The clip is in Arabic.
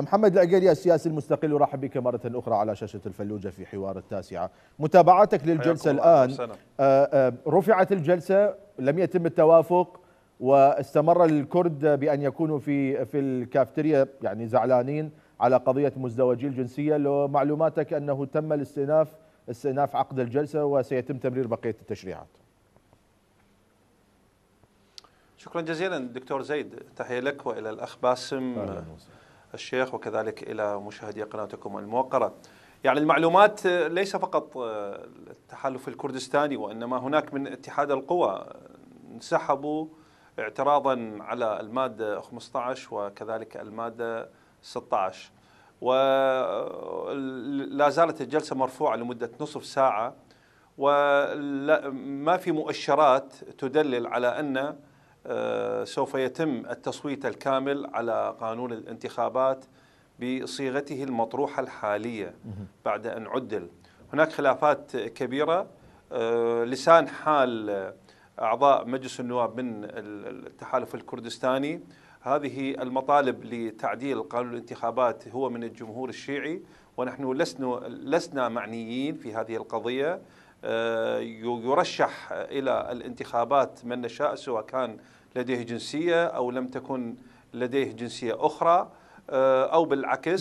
محمد العقيلي السياسي المستقل ورحب بك مره اخرى على شاشه الفلوجه في حوار التاسعه متابعتك للجلسه الان آه، آه، رفعت الجلسه لم يتم التوافق واستمر الكرد بان يكونوا في في الكافتيريا يعني زعلانين على قضيه مزدوجي الجنسيه لو معلوماتك انه تم الاستئناف استئناف عقد الجلسه وسيتم تمرير بقيه التشريعات شكرا جزيلا دكتور زيد تحيه لك والى الاخ باسم أهلا وسهلا. الشيخ وكذلك إلى مشاهدي قناتكم الموقرة يعني المعلومات آه، ليس فقط آه، التحالف الكردستاني وإنما هناك من اتحاد القوى انسحبوا اعتراضا على المادة 15 وكذلك المادة 16 ولا آه، زالت الجلسة مرفوعة لمدة نصف ساعة وما في مؤشرات تدلل على أن آه، سوف يتم التصويت الكامل على قانون الانتخابات بصيغته المطروحه الحاليه بعد ان عدل. هناك خلافات كبيره آه، لسان حال اعضاء مجلس النواب من التحالف الكردستاني هذه المطالب لتعديل قانون الانتخابات هو من الجمهور الشيعي ونحن لسنا لسنا معنيين في هذه القضيه آه، يرشح إلى الانتخابات من نشاء سواء كان لديه جنسية أو لم تكن لديه جنسية أخرى آه، أو بالعكس